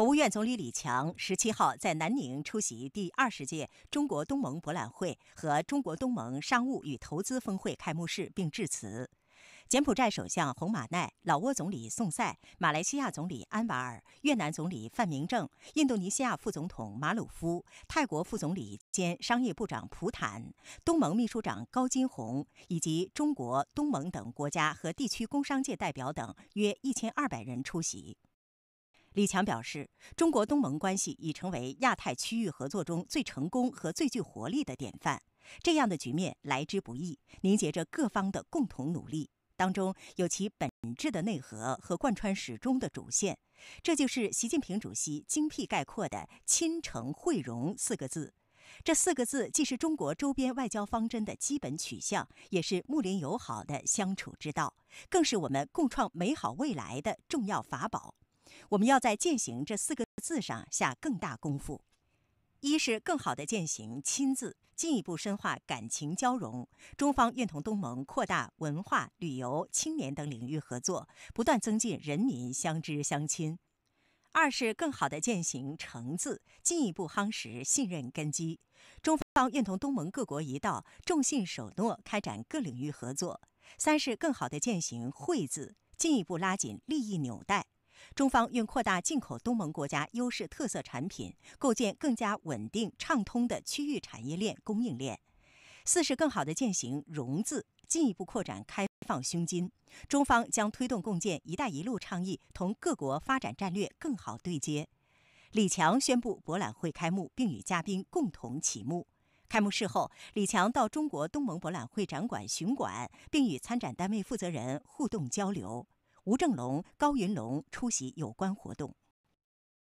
国务院总理李强十七号在南宁出席第二十届中国东盟博览会和中国东盟商务与投资峰会开幕式并致辞。柬埔寨首相洪马奈、老挝总理宋赛、马来西亚总理安瓦尔、越南总理范明政、印度尼西亚副总统马鲁夫、泰国副总理兼商业部长普坦、东盟秘书长高金洪以及中国、东盟等国家和地区工商界代表等约一千二百人出席。李强表示：“中国东盟关系已成为亚太区域合作中最成功和最具活力的典范。这样的局面来之不易，凝结着各方的共同努力。当中有其本质的内核和贯穿始终的主线，这就是习近平主席精辟概括的‘亲诚惠容’四个字。这四个字既是中国周边外交方针的基本取向，也是睦邻友好的相处之道，更是我们共创美好未来的重要法宝。”我们要在“践行”这四个字上下更大功夫。一是更好的践行“亲”自，进一步深化感情交融。中方愿同东盟扩大文化、旅游、青年等领域合作，不断增进人民相知相亲。二是更好的践行“诚”字，进一步夯实信任根基。中方愿同东盟各国一道，重信守诺，开展各领域合作。三是更好的践行“惠”字，进一步拉紧利益纽带。中方愿扩大进口东盟国家优势特色产品，构建更加稳定畅通的区域产业链供应链。四是更好地践行“融”资，进一步扩展开放胸襟。中方将推动共建“一带一路”倡议同各国发展战略更好对接。李强宣布博览会开幕，并与嘉宾共同启幕。开幕式后，李强到中国东盟博览会展馆巡馆，并与参展单位负责人互动交流。吴正龙、高云龙出席有关活动。